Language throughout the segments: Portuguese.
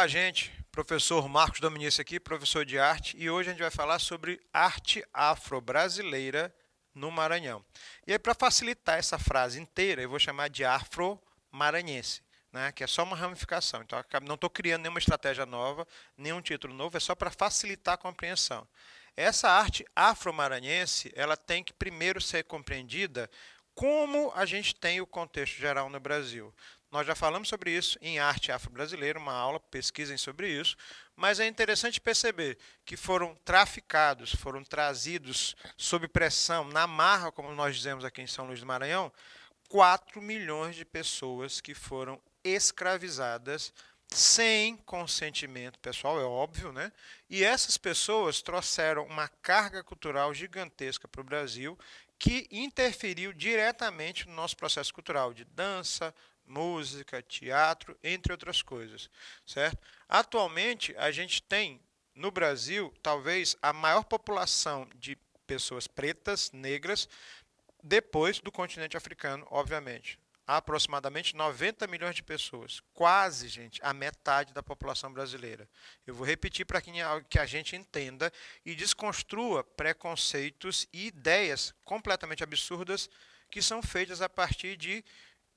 Olá, gente. Professor Marcos Dominici aqui, professor de arte, e hoje a gente vai falar sobre arte afro-brasileira no Maranhão. E aí, para facilitar essa frase inteira, eu vou chamar de afro-maranhense, né? que é só uma ramificação. Então, não estou criando nenhuma estratégia nova, nenhum título novo, é só para facilitar a compreensão. Essa arte afro-maranhense, ela tem que primeiro ser compreendida como a gente tem o contexto geral no Brasil. Nós já falamos sobre isso em Arte Afro-Brasileira, uma aula, pesquisem sobre isso, mas é interessante perceber que foram traficados, foram trazidos sob pressão, na marra, como nós dizemos aqui em São Luís do Maranhão, 4 milhões de pessoas que foram escravizadas sem consentimento pessoal, é óbvio, né? E essas pessoas trouxeram uma carga cultural gigantesca para o Brasil que interferiu diretamente no nosso processo cultural de dança, música, teatro, entre outras coisas, certo? Atualmente, a gente tem no Brasil, talvez a maior população de pessoas pretas, negras, depois do continente africano, obviamente. Há aproximadamente 90 milhões de pessoas, quase, gente, a metade da população brasileira. Eu vou repetir para que a gente entenda e desconstrua preconceitos e ideias completamente absurdas que são feitas a partir de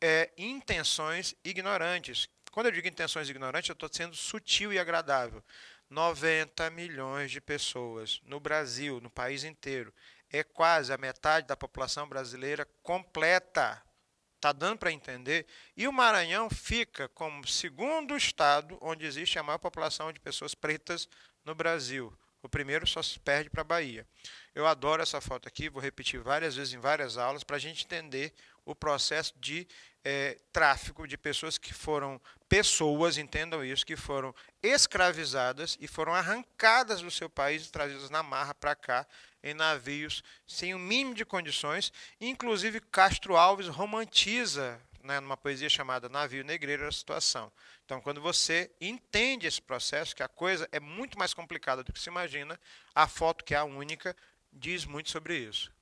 é, intenções ignorantes. Quando eu digo intenções ignorantes, eu estou sendo sutil e agradável. 90 milhões de pessoas no Brasil, no país inteiro. É quase a metade da população brasileira completa. Está dando para entender? E o Maranhão fica como segundo estado onde existe a maior população de pessoas pretas no Brasil. O primeiro só se perde para a Bahia. Eu adoro essa foto aqui, vou repetir várias vezes em várias aulas para a gente entender o processo de é, tráfico de pessoas que foram, pessoas, entendam isso, que foram escravizadas e foram arrancadas do seu país e trazidas na marra para cá, em navios, sem o um mínimo de condições. Inclusive, Castro Alves romantiza né, numa poesia chamada Navio Negreiro, a situação. Então, quando você entende esse processo, que a coisa é muito mais complicada do que se imagina, a foto, que é a única, diz muito sobre isso.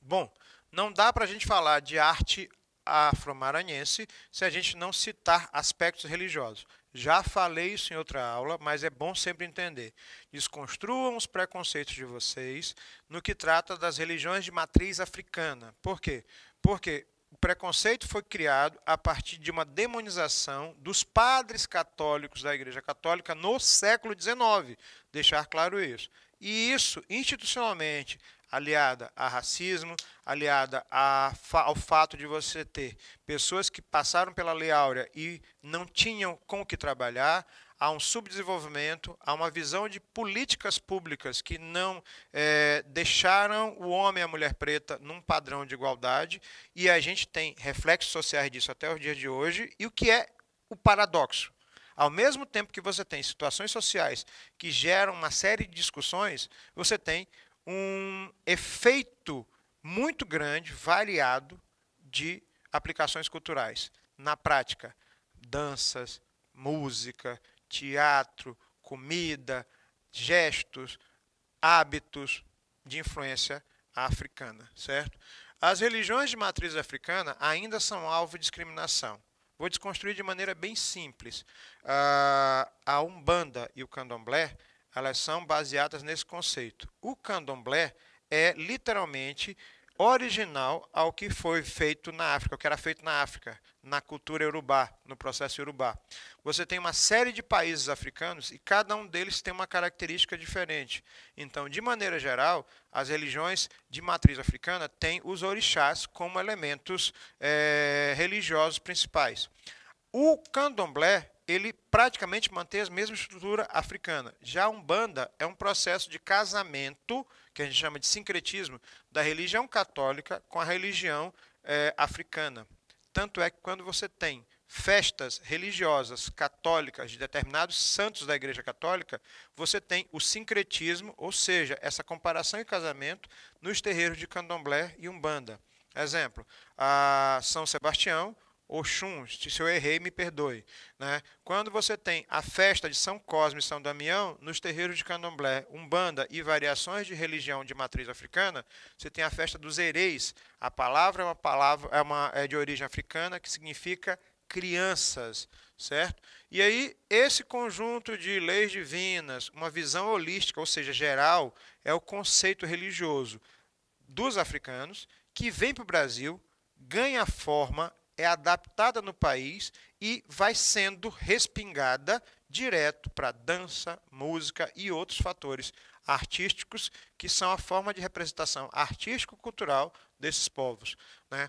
Bom, não dá para a gente falar de arte afro-maranhense se a gente não citar aspectos religiosos. Já falei isso em outra aula, mas é bom sempre entender. Desconstruam os preconceitos de vocês no que trata das religiões de matriz africana. Por quê? Porque o preconceito foi criado a partir de uma demonização dos padres católicos da Igreja Católica no século XIX. Deixar claro isso. E isso, institucionalmente, aliada a racismo, aliada a, ao fato de você ter pessoas que passaram pela Lei Áurea e não tinham com o que trabalhar, há um subdesenvolvimento, há uma visão de políticas públicas que não é, deixaram o homem e a mulher preta num padrão de igualdade, e a gente tem reflexos sociais disso até os dias de hoje, e o que é o paradoxo. Ao mesmo tempo que você tem situações sociais que geram uma série de discussões, você tem um efeito muito grande, variado, de aplicações culturais. Na prática, danças, música, teatro, comida, gestos, hábitos de influência africana, certo? As religiões de matriz africana ainda são alvo de discriminação. Vou desconstruir de maneira bem simples. Ah, a Umbanda e o Candomblé elas são baseadas nesse conceito. O candomblé é literalmente original ao que foi feito na África, o que era feito na África, na cultura iorubá, no processo iorubá. Você tem uma série de países africanos e cada um deles tem uma característica diferente. Então, de maneira geral, as religiões de matriz africana têm os orixás como elementos é, religiosos principais. O candomblé ele praticamente mantém a mesma estrutura africana. Já a Umbanda é um processo de casamento, que a gente chama de sincretismo, da religião católica com a religião é, africana. Tanto é que quando você tem festas religiosas católicas de determinados santos da Igreja Católica, você tem o sincretismo, ou seja, essa comparação e casamento nos terreiros de Candomblé e Umbanda. Exemplo, a São Sebastião, Oxum, se eu errei, me perdoe. Né? Quando você tem a festa de São Cosme e São Damião, nos terreiros de candomblé, umbanda e variações de religião de matriz africana, você tem a festa dos hereis. A palavra é uma palavra é, uma, é de origem africana que significa crianças, certo? E aí, esse conjunto de leis divinas, uma visão holística, ou seja, geral, é o conceito religioso dos africanos que vem para o Brasil, ganha forma, é adaptada no país e vai sendo respingada direto para dança, música e outros fatores artísticos que são a forma de representação artístico-cultural desses povos. Né?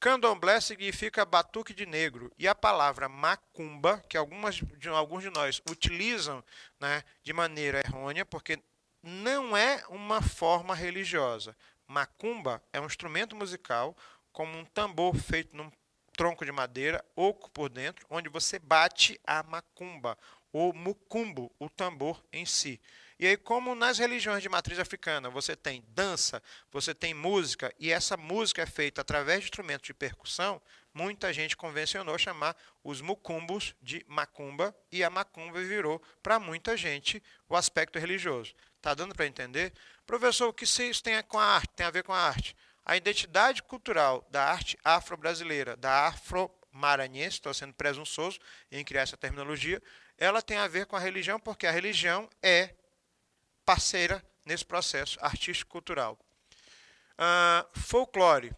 Candomblé significa batuque de negro e a palavra macumba, que algumas, de, alguns de nós utilizam né, de maneira errônea, porque não é uma forma religiosa. Macumba é um instrumento musical como um tambor feito num tronco de madeira, oco por dentro, onde você bate a macumba, ou mucumbo, o tambor em si. E aí, como nas religiões de matriz africana, você tem dança, você tem música, e essa música é feita através de instrumentos de percussão, muita gente convencionou chamar os mucumbos de macumba, e a macumba virou, para muita gente, o aspecto religioso. Está dando para entender? Professor, o que isso tem a, com a arte? Tem a ver com a arte? A identidade cultural da arte afro-brasileira, da afro-maranhense, estou sendo presunçoso em criar essa terminologia, ela tem a ver com a religião, porque a religião é parceira nesse processo artístico-cultural. Uh, ah, folclore.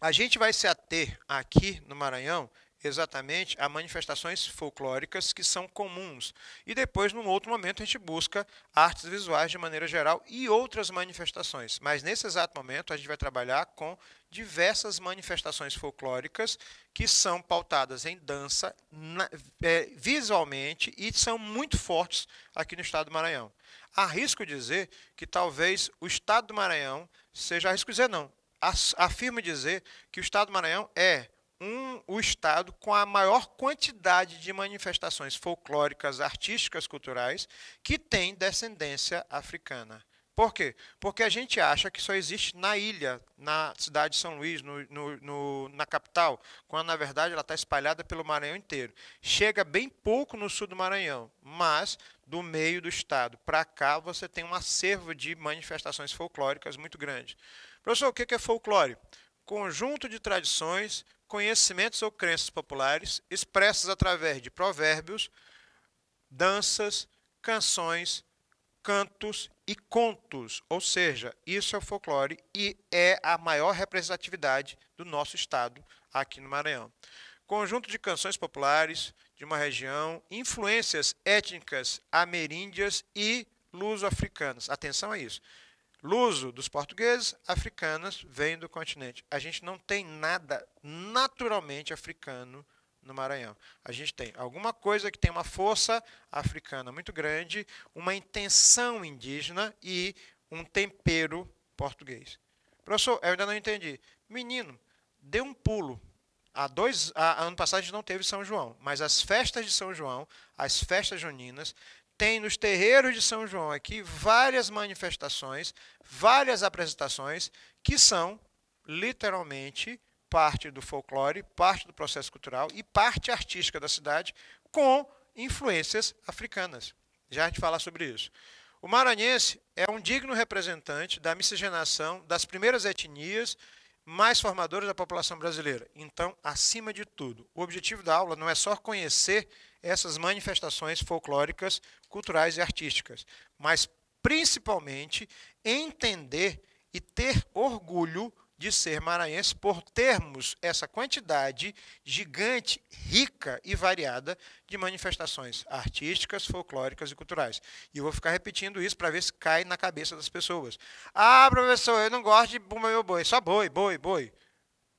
A gente vai se ater aqui no Maranhão exatamente a manifestações folclóricas que são comuns. E depois, num outro momento, a gente busca artes visuais de maneira geral e outras manifestações. Mas nesse exato momento, a gente vai trabalhar com diversas manifestações folclóricas que são pautadas em dança na, é, visualmente e são muito fortes aqui no estado do Maranhão. Arrisco dizer que talvez o estado do Maranhão seja, arrisco dizer não, afirmo dizer que o estado do Maranhão é um, o estado com a maior quantidade de manifestações folclóricas, artísticas, culturais que tem descendência africana. Por quê? Porque a gente acha que só existe na ilha, na cidade de São Luís, no, no, no, na capital, quando na verdade ela está espalhada pelo Maranhão inteiro. Chega bem pouco no sul do Maranhão, mas do meio do estado para cá você tem um acervo de manifestações folclóricas muito grande. Professor, o que é folclore? Conjunto de tradições conhecimentos ou crenças populares expressas através de provérbios, danças, canções, cantos e contos, ou seja, isso é o folclore e é a maior representatividade do nosso estado aqui no Maranhão. Conjunto de canções populares de uma região, influências étnicas ameríndias e luso-africanas. Atenção a isso luso dos portugueses, africanas vêm do continente. A gente não tem nada naturalmente africano no Maranhão. A gente tem alguma coisa que tem uma força africana muito grande, uma intenção indígena e um tempero português. Professor, eu ainda não entendi. Menino, dê um pulo. Há dois, há, ano passado a gente não teve São João, mas as festas de São João, as festas juninas, tem nos terreiros de São João aqui várias manifestações, várias apresentações que são literalmente parte do folclore, parte do processo cultural e parte artística da cidade com influências africanas. Já a gente falar sobre isso. O maranhense é um digno representante da miscigenação das primeiras etnias mais formadores da população brasileira. Então, acima de tudo, o objetivo da aula não é só conhecer essas manifestações folclóricas, culturais e artísticas, mas principalmente entender e ter orgulho de ser maranhense por termos essa quantidade gigante, rica e variada de manifestações artísticas, folclóricas e culturais. E eu vou ficar repetindo isso para ver se cai na cabeça das pessoas. Ah, professor, eu não gosto de bumba meu boi, só boi, boi, boi.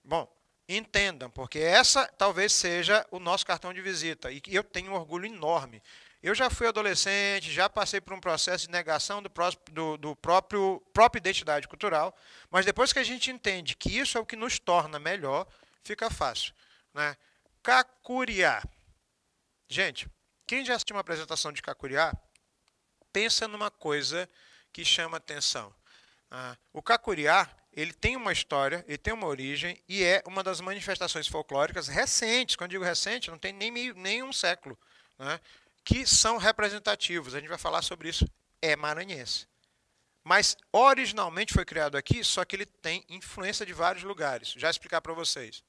Bom, entendam, porque essa talvez seja o nosso cartão de visita e eu tenho um orgulho enorme eu já fui adolescente, já passei por um processo de negação do, pró do, do próprio própria identidade cultural, mas depois que a gente entende que isso é o que nos torna melhor, fica fácil. Né? Kakuriá. Gente, quem já assistiu uma apresentação de Kakuriá, pensa numa coisa que chama atenção. Ah, o Kakuriá ele tem uma história, ele tem uma origem e é uma das manifestações folclóricas recentes. Quando digo recente, não tem nem, meio, nem um século. Né? que são representativos. A gente vai falar sobre isso. É maranhense. Mas originalmente foi criado aqui, só que ele tem influência de vários lugares. Já explicar para vocês.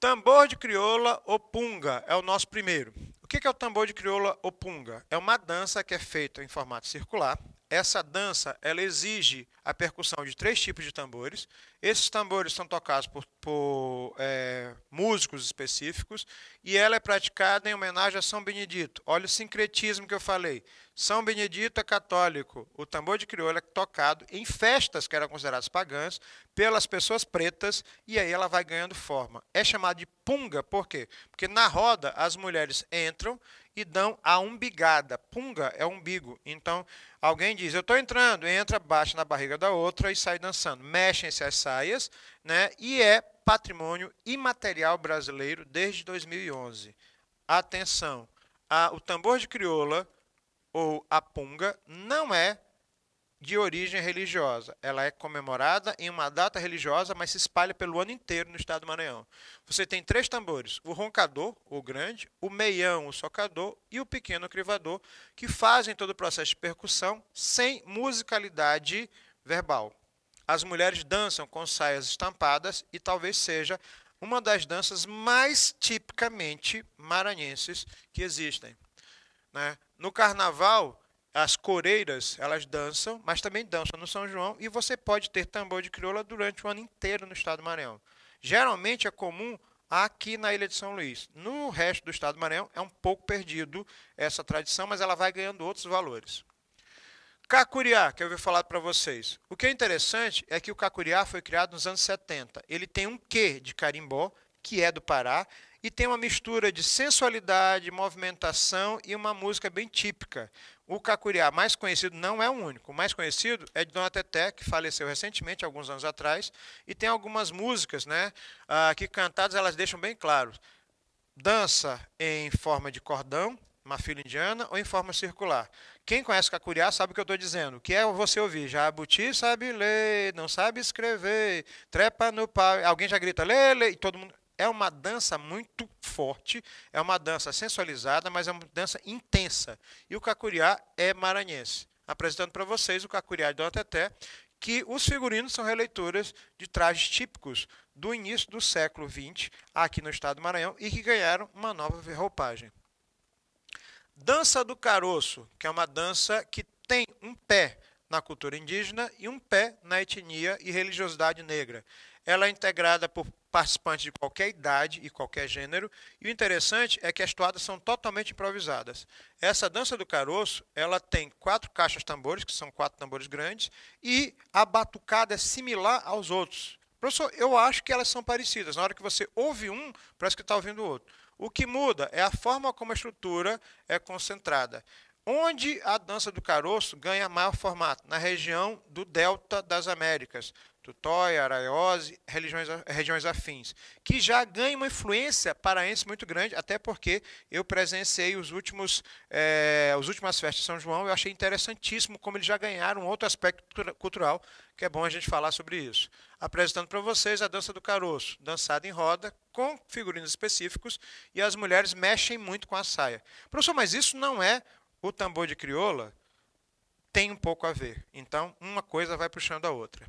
Tambor de crioula opunga é o nosso primeiro. O que é o tambor de crioula opunga É uma dança que é feita em formato circular essa dança ela exige a percussão de três tipos de tambores. Esses tambores são tocados por, por é, músicos específicos e ela é praticada em homenagem a São Benedito. Olha o sincretismo que eu falei. São Benedito é católico. O tambor de crioula é tocado em festas que eram consideradas pagãs pelas pessoas pretas e aí ela vai ganhando forma. É chamado de punga, por quê? Porque na roda as mulheres entram e dão a umbigada. Punga é umbigo. Então, alguém diz: "Eu estou entrando", entra, bate na barriga da outra e sai dançando. Mexem-se as saias, né? E é patrimônio imaterial brasileiro desde 2011. Atenção, a, o tambor de crioula ou a Punga não é de origem religiosa. Ela é comemorada em uma data religiosa, mas se espalha pelo ano inteiro no estado do Maranhão. Você tem três tambores: o roncador, o grande, o meião, o socador e o pequeno crivador, que fazem todo o processo de percussão sem musicalidade verbal. As mulheres dançam com saias estampadas e talvez seja uma das danças mais tipicamente maranhenses que existem. Né? No carnaval, as coreiras, elas dançam, mas também dançam no São João, e você pode ter tambor de crioula durante o ano inteiro no estado do Maranhão. Geralmente é comum aqui na Ilha de São Luís. No resto do estado do Maranhão é um pouco perdido essa tradição, mas ela vai ganhando outros valores. Cacuriá, que eu ouvi falar para vocês. O que é interessante é que o cacuriá foi criado nos anos 70. Ele tem um quê de carimbó, que é do Pará, e tem uma mistura de sensualidade, movimentação e uma música bem típica. O Cacuriá, mais conhecido, não é o único. O mais conhecido é de Dona Teté, que faleceu recentemente, alguns anos atrás, e tem algumas músicas né, ah, que cantadas elas deixam bem claro. Dança em forma de cordão, uma fila indiana, ou em forma circular. Quem conhece Cacuriá sabe o que eu estou dizendo. O que é você ouvir? abuti, sabe ler, não sabe escrever, trepa no pau. Alguém já grita, lê, lê, e todo mundo é uma dança muito forte, é uma dança sensualizada, mas é uma dança intensa. E o Cacuriá é maranhense. Apresentando para vocês o Cacuriá de Dona que os figurinos são releituras de trajes típicos do início do século XX aqui no estado do Maranhão e que ganharam uma nova roupagem. Dança do caroço, que é uma dança que tem um pé na cultura indígena e um pé na etnia e religiosidade negra. Ela é integrada por participantes de qualquer idade e qualquer gênero, e o interessante é que as toadas são totalmente improvisadas. Essa dança do caroço, ela tem quatro caixas tambores, que são quatro tambores grandes, e a batucada é similar aos outros. Professor, eu acho que elas são parecidas. Na hora que você ouve um, parece que está ouvindo o outro. O que muda é a forma como a estrutura é concentrada. Onde a dança do caroço ganha maior formato? Na região do Delta das Américas, Tutóia, Araiose, regiões afins, que já ganham uma influência paraense muito grande, até porque eu presenciei os últimos, é, as últimas festas de São João, eu achei interessantíssimo como eles já ganharam um outro aspecto cultural, que é bom a gente falar sobre isso. Apresentando para vocês a dança do caroço, dançada em roda, com figurinos específicos, e as mulheres mexem muito com a saia. Professor, mas isso não é o tambor de crioula? Tem um pouco a ver. Então, uma coisa vai puxando a outra.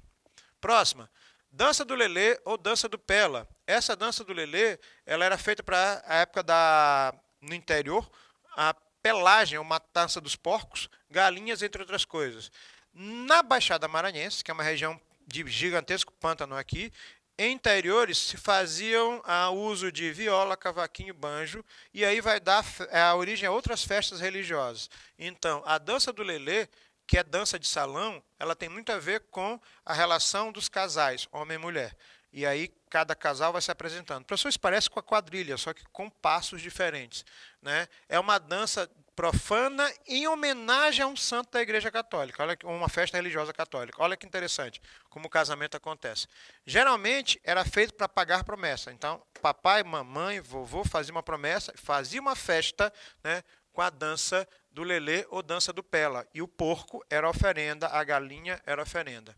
Próxima. Dança do Lelê ou Dança do Pela. Essa dança do Lelê, ela era feita para a época da no interior, a pelagem, uma matança dos porcos, galinhas, entre outras coisas. Na Baixada Maranhense, que é uma região de gigantesco pântano aqui, em interiores se faziam a ah, uso de viola, cavaquinho, banjo, e aí vai dar é, a origem a outras festas religiosas. Então, a dança do lelê que é dança de salão, ela tem muito a ver com a relação dos casais, homem e mulher. E aí cada casal vai se apresentando. Para pessoas parece com a quadrilha, só que com passos diferentes. Né? É uma dança profana em homenagem a um santo da Igreja Católica, olha uma festa religiosa católica. Olha que interessante como o casamento acontece. Geralmente era feito para pagar promessa. Então, papai, mamãe, vovô faziam uma promessa, fazia uma festa, né, com a dança do lelê ou dança do pela. E o porco era oferenda, a galinha era oferenda.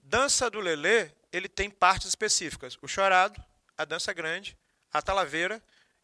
Dança do lelê, ele tem partes específicas. O chorado, a dança grande, a talaveira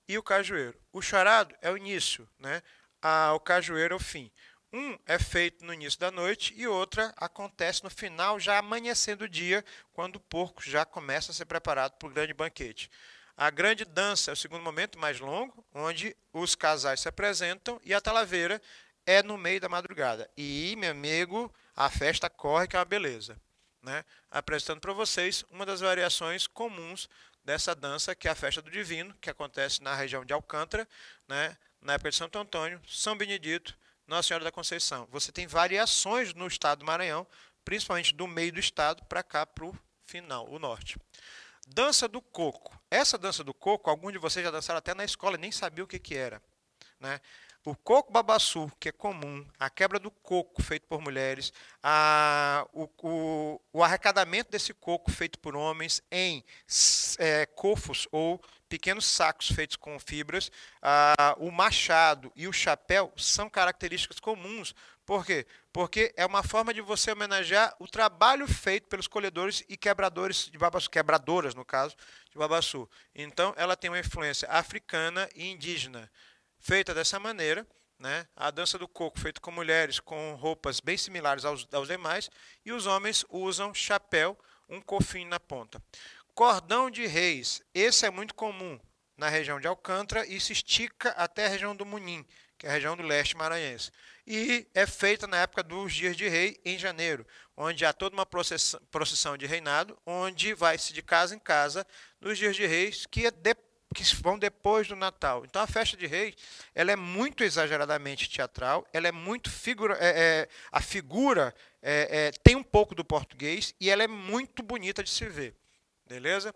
e o cajueiro. O chorado é o início, né? A, o cajueiro é o fim. Um é feito no início da noite e outra acontece no final, já amanhecendo o dia, quando o porco já começa a ser preparado para o grande banquete. A grande dança é o segundo momento mais longo, onde os casais se apresentam e a talaveira é no meio da madrugada. E, meu amigo, a festa corre que é uma beleza. Né? Apresentando para vocês uma das variações comuns dessa dança, que é a festa do divino, que acontece na região de Alcântara, né? na época de Santo Antônio, São Benedito, Nossa Senhora da Conceição. Você tem variações no estado do Maranhão, principalmente do meio do estado para cá para o final, o norte. Dança do coco. Essa dança do coco, alguns de vocês já dançaram até na escola e nem sabiam o que, que era. Né? O coco babaçu, que é comum, a quebra do coco feito por mulheres, a, o, o, o arrecadamento desse coco feito por homens em é, cofos ou pequenos sacos feitos com fibras, a, o machado e o chapéu são características comuns por quê? Porque é uma forma de você homenagear o trabalho feito pelos colhedores e quebradores de babaçu, quebradoras, no caso, de babaçu. Então, ela tem uma influência africana e indígena. Feita dessa maneira, né? a dança do coco feita com mulheres com roupas bem similares aos, aos demais, e os homens usam chapéu, um cofinho na ponta. Cordão de reis, esse é muito comum na região de Alcântara e se estica até a região do Munim, que é a região do leste maranhense. E é feita na época dos Dias de Rei, em janeiro, onde há toda uma procissão de reinado, onde vai-se de casa em casa nos Dias de Reis, que, é de, que vão depois do Natal. Então, a festa de Reis ela é muito exageradamente teatral, ela é muito figura, é, é, a figura é, é, tem um pouco do português e ela é muito bonita de se ver. Beleza?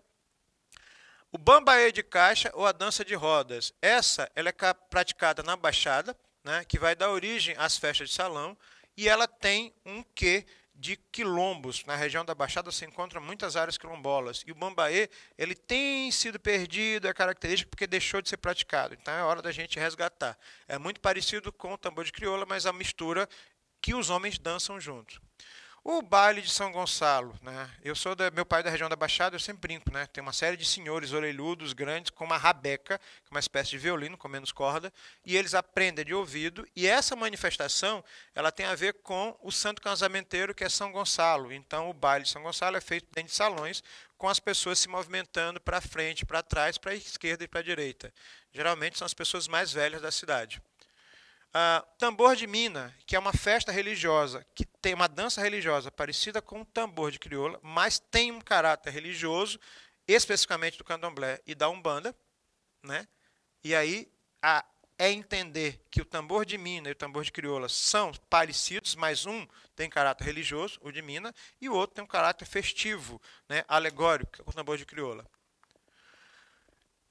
O bambaê de caixa ou a dança de rodas. Essa ela é praticada na Baixada, né, que vai dar origem às festas de salão, e ela tem um quê de quilombos. Na região da Baixada se encontram muitas áreas quilombolas. E o bambaê ele tem sido perdido, é característico porque deixou de ser praticado. Então é hora da gente resgatar. É muito parecido com o tambor de crioula, mas a mistura que os homens dançam juntos. O baile de São Gonçalo, né? Eu sou da, meu pai é da região da Baixada, eu sempre brinco, né? Tem uma série de senhores orelhudos grandes com uma rabeca, uma espécie de violino com menos corda, e eles aprendem de ouvido, e essa manifestação, ela tem a ver com o santo casamenteiro que é São Gonçalo. Então o baile de São Gonçalo é feito dentro de salões, com as pessoas se movimentando para frente, para trás, para a esquerda e para a direita. Geralmente são as pessoas mais velhas da cidade. Uh, tambor de Mina, que é uma festa religiosa, que tem uma dança religiosa parecida com o tambor de crioula, mas tem um caráter religioso, especificamente do candomblé e da umbanda. Né? E aí a, é entender que o tambor de Mina e o tambor de crioula são parecidos, mas um tem caráter religioso, o de Mina, e o outro tem um caráter festivo, né? alegórico, é o tambor de crioula.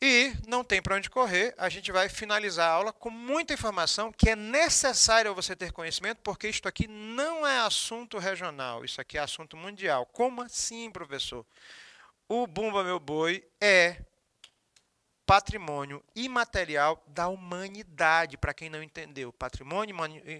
E não tem para onde correr, a gente vai finalizar a aula com muita informação que é necessária você ter conhecimento, porque isto aqui não é assunto regional, isso aqui é assunto mundial. Como assim, professor? O Bumba Meu Boi é patrimônio imaterial da humanidade, para quem não entendeu, patrimônio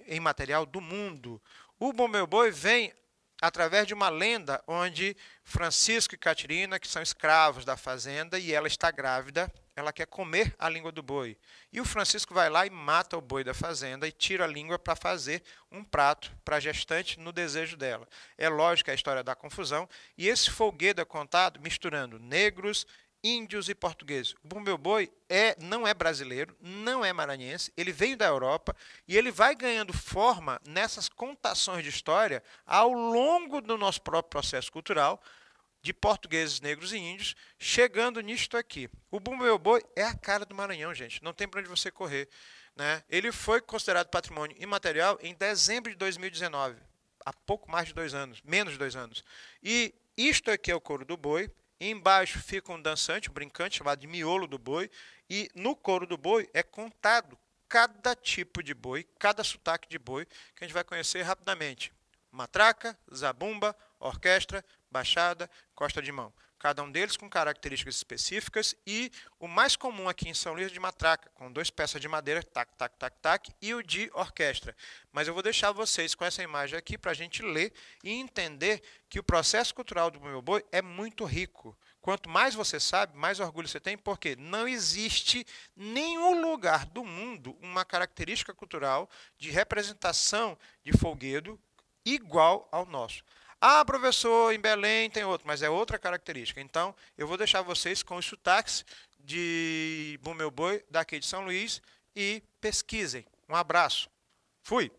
imaterial do mundo. O Bumba Meu Boi vem através de uma lenda onde Francisco e Catarina, que são escravos da fazenda, e ela está grávida, ela quer comer a língua do boi. E o Francisco vai lá e mata o boi da fazenda e tira a língua para fazer um prato para a gestante no desejo dela. É lógico a história da confusão, e esse folguedo é contado misturando negros, índios e portugueses. O Bumeu Boi é, não é brasileiro, não é maranhense, ele veio da Europa e ele vai ganhando forma nessas contações de história ao longo do nosso próprio processo cultural de portugueses, negros e índios, chegando nisto aqui. O Bumeu Boi é a cara do Maranhão, gente, não tem para onde você correr. Né? Ele foi considerado patrimônio imaterial em dezembro de 2019, há pouco mais de dois anos, menos de dois anos. E isto aqui é, é o couro do boi, Embaixo fica um dançante, um brincante, chamado de miolo do boi. E no couro do boi é contado cada tipo de boi, cada sotaque de boi, que a gente vai conhecer rapidamente. Matraca, zabumba, orquestra, baixada, costa de mão cada um deles com características específicas, e o mais comum aqui em São Luís é de matraca, com duas peças de madeira, tac, tac, tac, tac, e o de orquestra. Mas eu vou deixar vocês com essa imagem aqui para a gente ler e entender que o processo cultural do meu Boi é muito rico. Quanto mais você sabe, mais orgulho você tem, porque não existe nenhum lugar do mundo uma característica cultural de representação de folguedo igual ao nosso. Ah, professor, em Belém tem outro, mas é outra característica. Então, eu vou deixar vocês com os sotaques de Bumeu Boi, daqui de São Luís, e pesquisem. Um abraço. Fui!